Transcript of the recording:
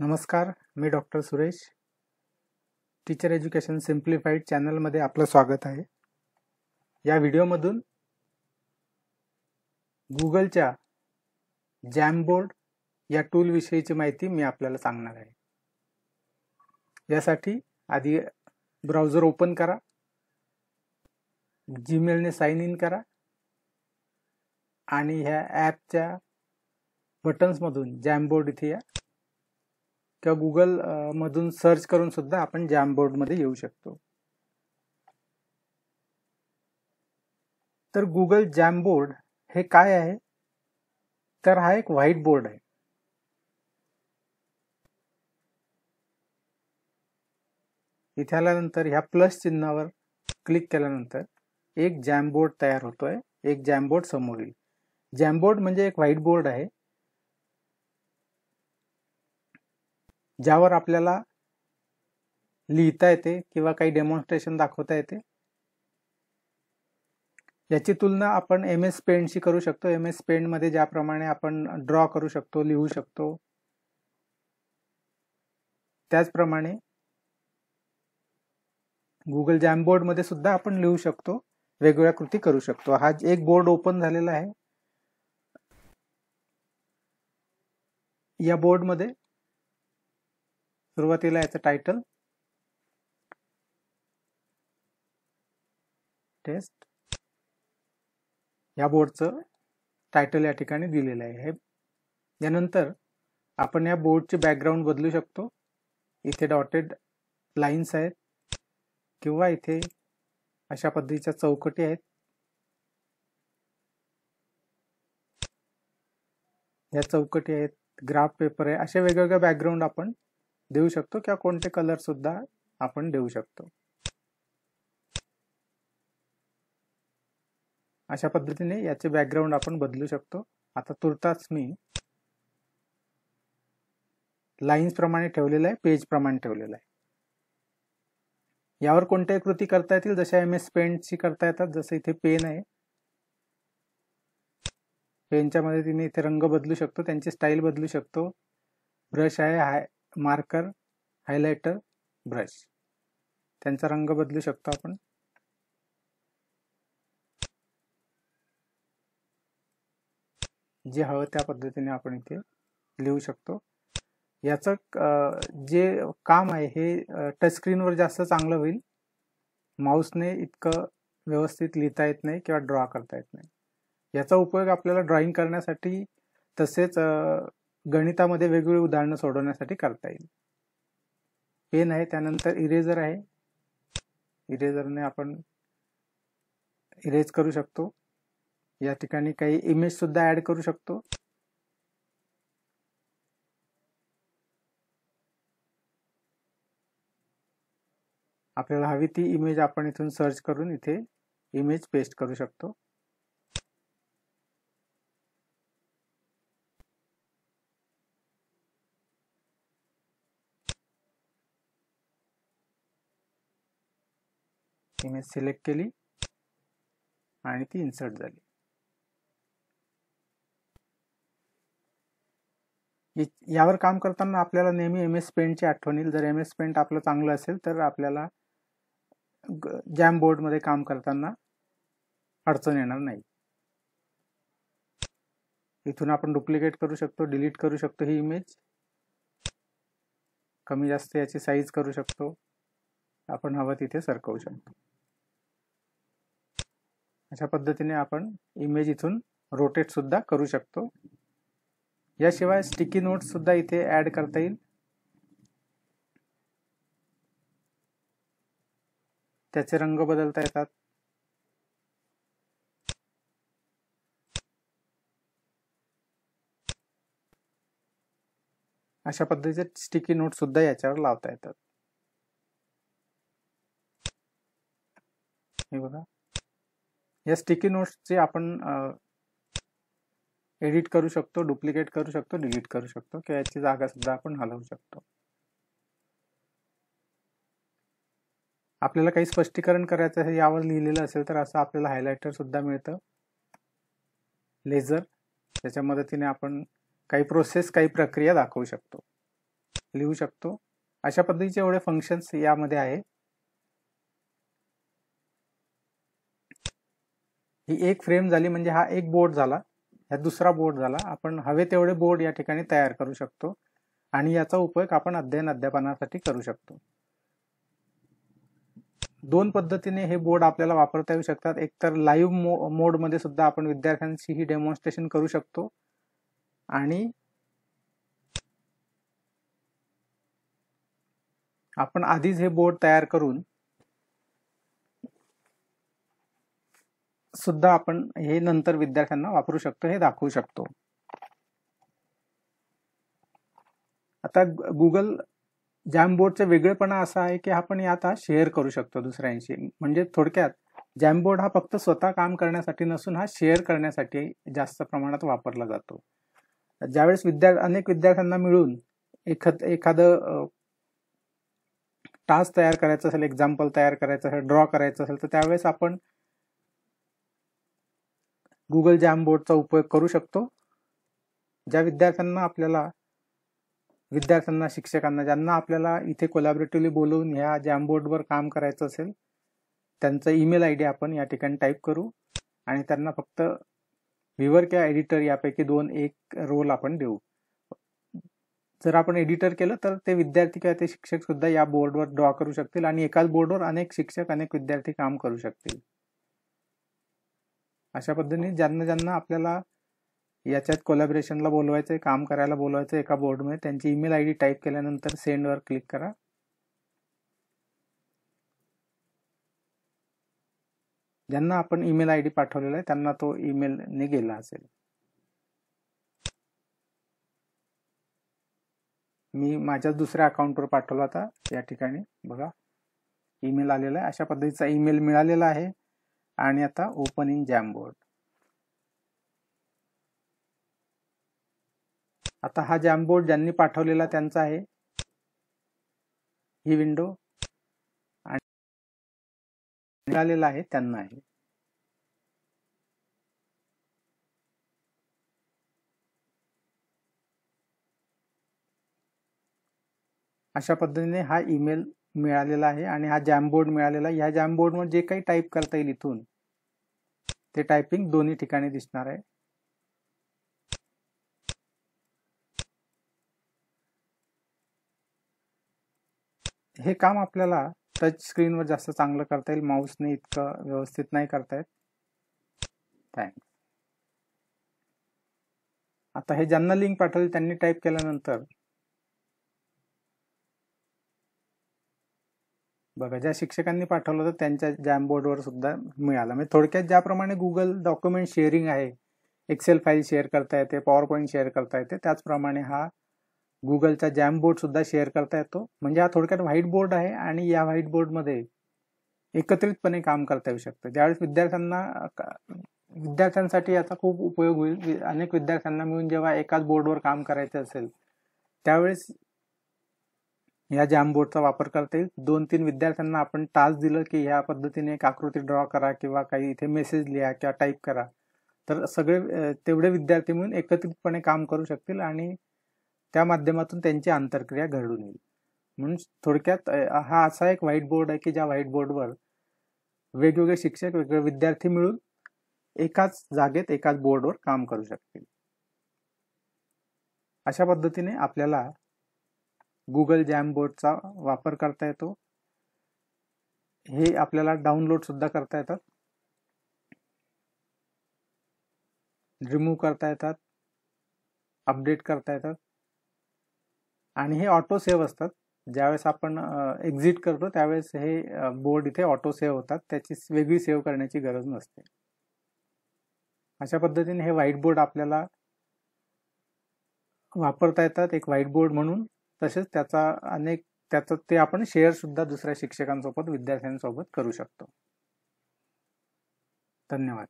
नमस्कार मी doctor Suresh teacher education simplified चॅनलमध्ये आपलं स्वागत आहे या व्हिडिओमधून गुगलच्या जॅमबोर्ड या टूलविषयीची माहिती मी आपल्याला सांगणार आहे यासाठी आधी ब्राउझर ओपन करा जीमेलने साईन इन करा आणि ह्या ॲपच्या बटन्समधून जॅमबोर्ड इथे या किंवा गुगल मधून सर्च करून सुद्धा आपण जॅम बोर्ड मध्ये येऊ शकतो तर गुगल बोर्ड हे काय आहे तर हा एक व्हाईट बोर्ड आहे इथे आल्यानंतर ह्या प्लस चिन्हावर क्लिक केल्यानंतर एक जॅम बोर्ड तयार होतोय एक बोर्ड समोर येईल बोर्ड म्हणजे एक व्हाईट बोर्ड आहे ज्यावर आपल्याला लिहिता येते किंवा काही डेमॉन्स्ट्रेशन दाखवता येते याची तुलना आपण एम एस पेंटशी करू शकतो एम एस पेंटमध्ये ज्याप्रमाणे आपण ड्रॉ करू शकतो लिहू शकतो त्याचप्रमाणे गुगल जॅम बोर्डमध्ये सुद्धा आपण लिहू शकतो वेगवेगळ्या कृती करू शकतो हा एक बोर्ड ओपन झालेला आहे या बोर्डमध्ये सुरुवातीला याचं टायटल टेस्ट या बोर्डचं टायटल या ठिकाणी दिलेलं आहे यानंतर आपण या बोर्डचे बॅकग्राऊंड बदलू शकतो इथे डॉटेड लाईन्स आहेत किंवा इथे अशा पद्धतीच्या चौकटी आहेत या चौकटी आहेत ग्राफ पेपर आहे अशा वेगवेगळ्या बॅकग्राऊंड आपण देऊ शकतो किंवा कोणते कलर सुद्धा आपण देऊ शकतो अशा पद्धतीने याचे बॅकग्राऊंड आपण बदलू शकतो आता तुर्ताच मी लाईन्स प्रमाणे ठेवलेलं आहे पेज प्रमाणे ठेवलेलं आहे यावर कोणत्याही कृती करता येतील जशा एम एस पेंटची करता येतात जसं इथे पेन आहे पेनच्या मध्ये तिने इथे रंग बदलू शकतो त्यांची स्टाईल बदलू शकतो ब्रश आहे हाय मार्कर हायलाइटर ब्रश त्यांचा रंग बदलू शकतो आपण जे हवं त्या पद्धतीने आपण इथे लिहू शकतो याचं जे काम आहे हे टचस्क्रीनवर जास्त चांगलं होईल माऊसने इतकं व्यवस्थित लिहिता येत नाही किंवा ड्रॉ करता येत नाही याचा उपयोग आपल्याला ड्रॉइंग करण्यासाठी तसेच गणितामध्ये वेगवेगळी उदाहरणं सोडवण्यासाठी करता येईल पेन आहे त्यानंतर इरेझर आहे इरेझरने आपण इरेज करू शकतो या ठिकाणी काही इमेज सुद्धा ऍड करू शकतो आपल्याला हवी ती इमेज आपण इथून सर्च करून इथे इमेज पेस्ट करू शकतो इमेज सिलेक्ट केली आणि ती इन्सर्ट झाली यावर काम करताना आपल्याला नेहमी एम एस पेंटची आठवण येईल जर एम एस पेंट आपलं चांगलं असेल तर आपल्याला जॅम बोर्डमध्ये काम करताना अडचण येणार नाही इथून आपण डुप्लिकेट करू शकतो डिलीट करू शकतो ही इमेज कमी जास्त याची साईज करू शकतो आपण हवं तिथे सरकवू शकतो अशा पद्धतीने आपण इमेज इथून रोटेट सुद्धा करू शकतो याशिवाय स्टिकी सुद्धा इथे ऍड करता येईल त्याचे रंग बदलता येतात अशा पद्धतीचे स्टिकी नोट सुद्धा याच्यावर लावता येतात हे बघा या स्टिकी नोट्सचे आपण एडिट करू शकतो डुप्लिकेट करू शकतो डिलीट करू शकतो किंवा याची जागा सुद्धा आपण हलवू शकतो आपल्याला काही स्पष्टीकरण करायचं आहे यावर लिहिलेलं असेल तर असं आपल्याला हायलायटर सुद्धा मिळतं लेझर त्याच्या मदतीने आपण काही प्रोसेस काही प्रक्रिया दाखवू शकतो लिहू शकतो अशा पद्धतीचे एवढे फंक्शन्स यामध्ये आहे ही एक फ्रेम झाली म्हणजे हा एक बोर्ड झाला हा दुसरा बोर्ड झाला आपण हवे तेवढे बोर्ड या ठिकाणी तयार करू शकतो आणि याचा उपयोग आपण अध्ययन अध्यापनासाठी करू शकतो दोन पद्धतीने हे बोर्ड आपल्याला वापरता येऊ शकतात एकतर लाईव्ह मो मोडमध्ये सुद्धा आपण विद्यार्थ्यांशी ही डेमॉन्स्ट्रेशन करू शकतो आणि आपण आधीच हे बोर्ड तयार करून सुद्धा आपण हे नंतर विद्यार्थ्यांना वापरू शकतो हे दाखवू शकतो आता गुगल जॅम बोर्डचा वेगळेपणा असा आहे की आपण आता शेअर करू शकतो दुसऱ्यांशी म्हणजे थोडक्यात बोर्ड हा फक्त स्वतः काम करण्यासाठी नसून हा शेअर करण्यासाठी जास्त प्रमाणात वापरला जातो ज्यावेळेस विद्यार्थी अनेक विद्यार्थ्यांना मिळून एखाद एखादं टास्क तयार करायचं असेल एक्झाम्पल तयार करायचं असेल ड्रॉ करायचं असेल तर त्यावेळेस आपण गुगल जॅम बोर्डचा उपयोग करू शकतो ज्या विद्यार्थ्यांना आपल्याला विद्यार्थ्यांना शिक्षकांना ज्यांना आपल्याला इथे कोलॅबरेटिव्हली बोलवून ह्या बोर्डवर काम करायचं असेल त्यांचा ईमेल आय डी आपण या ठिकाणी टाईप करू आणि त्यांना फक्त व्हिवर किंवा एडिटर यापैकी दोन एक रोल आपण देऊ जर आपण एडिटर केलं तर ते विद्यार्थी किंवा ते शिक्षक सुद्धा या बोर्डवर ड्रॉ करू शकतील आणि एकाच बोर्डवर अनेक शिक्षक अनेक विद्यार्थी काम करू शकतील अशा पद्धतीने ज्यांना ज्यांना आपल्याला याच्यात कोलॅबरेशनला बोलवायचं आहे काम करायला बोलवायचं एका बोर्डमध्ये त्यांची ईमेल आय डी टाईप केल्यानंतर सेंडवर क्लिक करा ज्यांना आपण ईमेल आय डी पाठवलेला आहे त्यांना तो ईमेलने गेला असेल मी माझ्या दुसऱ्या अकाउंटवर पाठवला होता या ठिकाणी बघा ईमेल आलेला आहे अशा पद्धतीचा ईमेल मिळालेला आहे आणि आता ओपन इन जॅमबोर्ड आता हा जॅमबोर्ड ज्यांनी पाठवलेला त्यांचा आहे ही विंडो आणि मिळालेला आहे त्यांना आहे अशा पद्धतीने हा ईमेल मिळालेला आहे आणि हा बोर्ड मिळालेला आहे ह्या बोर्डवर जे काही टाईप करता येईल इथून ते टायपिंग दोन्ही ठिकाणी दिसणार आहे हे काम आपल्याला टच स्क्रीनवर जास्त चांगलं करता येईल माऊसने इतकं व्यवस्थित नाही करता येत थँक्स आता हे ज्यांना लिंक पाठवली त्यांनी टाईप केल्यानंतर बघा ज्या शिक्षकांनी पाठवलं होतं त्यांच्या जॅमबोर्डवर सुद्धा मिळालं म्हणजे थोडक्यात ज्याप्रमाणे गुगल डॉक्युमेंट शेअरिंग आहे एक्सेल फाईल शेअर करता येते पॉवर पॉईंट शेअर करता येते त्याचप्रमाणे हा गुगलचा जॅमबोर्ड सुद्धा शेअर करता येतो म्हणजे हा थोडक्यात व्हाईट बोर्ड आहे आणि या व्हाईट बोर्डमध्ये एकत्रितपणे काम करता येऊ शकतं ज्यावेळेस विद्यार्थ्यांना विद्यार्थ्यांसाठी याचा खूप उपयोग होईल अनेक विद्यार्थ्यांना मिळून जेव्हा एकाच बोर्डवर काम करायचं असेल त्यावेळेस या बोर्डचा वापर करता येईल दोन तीन विद्यार्थ्यांना आपण टास्क दिलं की ह्या पद्धतीने एक आकृती ड्रॉ करा किंवा काही इथे मेसेज लिहा किंवा टाईप करा तर सगळे तेवढे विद्यार्थी मिळून एकत्रितपणे काम करू शकतील आणि त्या माध्यमातून त्यांची आंतरक्रिया घडून येईल म्हणून थोडक्यात हा असा एक व्हाईट बोर्ड आहे की ज्या व्हाईट बोर्डवर वेगवेगळे शिक्षक वेगवेगळे विद्यार्थी मिळून एकाच जागेत एकाच बोर्डवर काम करू शकतील अशा पद्धतीने आपल्याला गुगल बोर्डचा वापर करता येतो हे आपल्याला डाउनलोड सुद्धा करता येतात रिमूव्ह करता येतात अपडेट करता येतात आणि हे ऑटो सेव्ह असतात ज्यावेळेस आपण एक्झिट करतो त्यावेळेस हे बोर्ड इथे ऑटो सेव्ह होतात त्याची वेगळी सेव्ह करण्याची गरज नसते अशा पद्धतीने हे व्हाईट बोर्ड आपल्याला वापरता येतात एक व्हाईट बोर्ड म्हणून तसेच त्याचा अनेक त्याचं ते आपण शेअर सुद्धा दुसऱ्या शिक्षकांसोबत विद्यार्थ्यांसोबत करू शकतो धन्यवाद